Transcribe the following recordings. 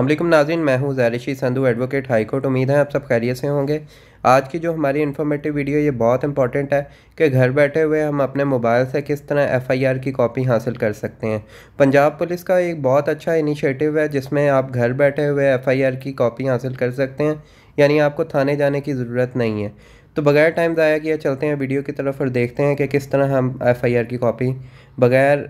अमलिकम नाजिन मैं हूँ जैरिशी संधू एडवोकेट हाई कोर्ट उम्मीद है आप सब खैरियत से होंगे आज की जो हमारी इन्फॉर्मेटिव वीडियो ये बहुत इंपॉर्टेंट है कि घर बैठे हुए हम अपने मोबाइल से किस तरह एफआईआर की कॉपी हासिल कर सकते हैं पंजाब पुलिस का एक बहुत अच्छा इनिशिएटिव है जिसमें आप घर बैठे हुए एफ की कॉपी हासिल कर सकते हैं यानी आपको थाने जाने की ज़रूरत नहीं है तो बगैर टाइम ज़ाया किया चलते हैं वीडियो की तरफ और देखते हैं कि किस तरह हम एफ़ की कॉपी बग़ैर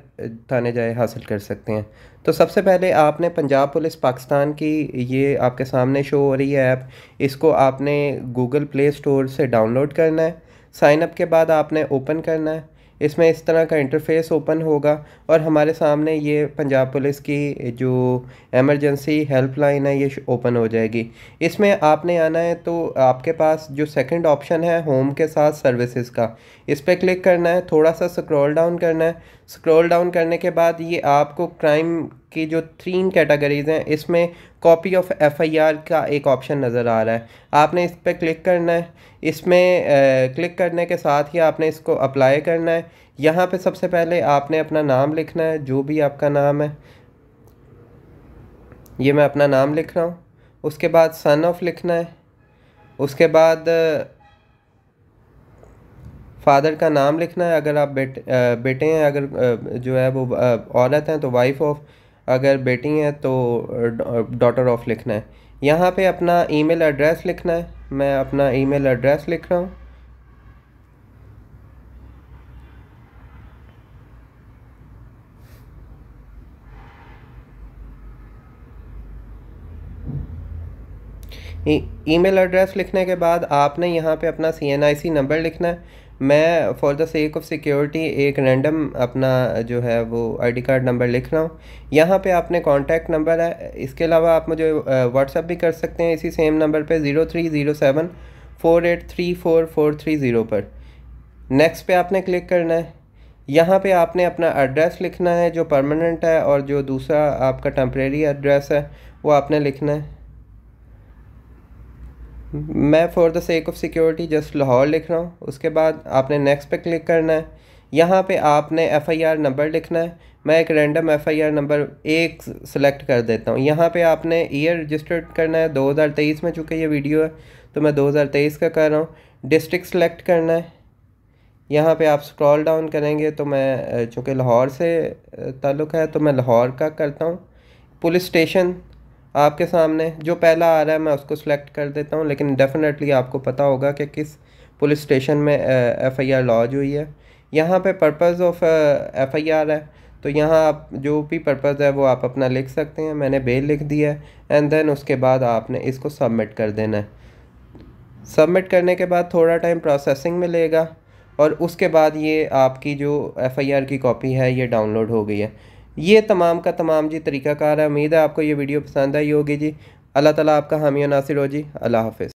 थाने जाए हासिल कर सकते हैं तो सबसे पहले आपने पंजाब पुलिस पाकिस्तान की ये आपके सामने शो हो रही है ऐप इसको आपने गूगल प्ले स्टोर से डाउनलोड करना है साइनअप के बाद आपने ओपन करना है इसमें इस तरह का इंटरफेस ओपन होगा और हमारे सामने ये पंजाब पुलिस की जो एमरजेंसी हेल्पलाइन है ये ओपन हो जाएगी इसमें आपने आना है तो आपके पास जो सेकंड ऑप्शन है होम के साथ सर्विसेज का इस पर क्लिक करना है थोड़ा सा स्क्रॉल डाउन करना है स्क्रॉल डाउन करने के बाद ये आपको क्राइम की जो तीन कैटेगरीज़ हैं इसमें कॉपी ऑफ एफआईआर का एक ऑप्शन नज़र आ रहा है आपने इस पर क्लिक करना है इसमें क्लिक करने के साथ ही आपने इसको अप्लाई करना है यहाँ पे सबसे पहले आपने अपना नाम लिखना है जो भी आपका नाम है ये मैं अपना नाम लिख रहा हूँ उसके बाद सन ऑफ लिखना है उसके बाद फादर का नाम लिखना है अगर आप बेट बेटे हैं अगर जो है वो औरत हैं तो वाइफ ऑफ अगर बेटी हैं तो डॉटर ऑफ लिखना है यहाँ पे अपना ईमेल एड्रेस लिखना है मैं अपना ईमेल एड्रेस लिख रहा हूँ ईमेल e, एड्रेस लिखने के बाद आपने यहाँ पे अपना सी एन आई सी नंबर लिखना है मैं for the sake of security एक रैंडम अपना जो है वो आईडी कार्ड नंबर लिख रहा हूँ यहाँ पे आपने कॉन्टैक्ट नंबर है इसके अलावा आप मुझे व्हाट्सअप भी कर सकते हैं इसी सेम नंबर पे zero three zero seven four eight three four four three zero पर नेक्स्ट पे आपने क्लिक करना है यहाँ पे आपने अपना एड्रेस लिखना है जो परमानेंट है और जो दूसरा आपका टेम्प्रेरी एड्रेस है वो आपने लिखना है मैं for the sake of security just Lahore लिख रहा हूँ उसके बाद आपने नेक्स्ट पे क्लिक करना है यहाँ पे आपने एफआईआर नंबर लिखना है मैं एक रैंडम एफआईआर नंबर एक सेलेक्ट कर देता हूँ यहाँ पे आपने ईयर रजिस्टर्ड करना है 2023 में चूँकि ये वीडियो है तो मैं 2023 का कर रहा हूँ डिस्ट्रिक्ट सेलेक्ट करना है यहाँ पे आप स्क्रॉल डाउन करेंगे तो मैं चूँकि लाहौर से ताल्लुक़ है तो मैं लाहौर का करता हूँ पुलिस स्टेशन आपके सामने जो पहला आ रहा है मैं उसको सिलेक्ट कर देता हूँ लेकिन डेफिनेटली आपको पता होगा कि किस पुलिस स्टेशन में एफ़ आई आर लॉज हुई है यहाँ पे purpose of F I R है तो यहाँ आप जो भी पर्पज़ है वो आप अपना लिख सकते हैं मैंने बेल लिख दिया है एंड देन उसके बाद आपने इसको सबमिट कर देना है सबमिट करने के बाद थोड़ा टाइम प्रोसेसिंग में लेगा और उसके बाद ये आपकी जो आर की कॉपी है ये डाउनलोड हो गई है ये तमाम का तमाम जी तरीक़ाकार है उम्मीद है आपको ये वीडियो पसंद आई होगी जी अल्लाह ताला आपका हामी नासिर हो जी अल्लाह हाफि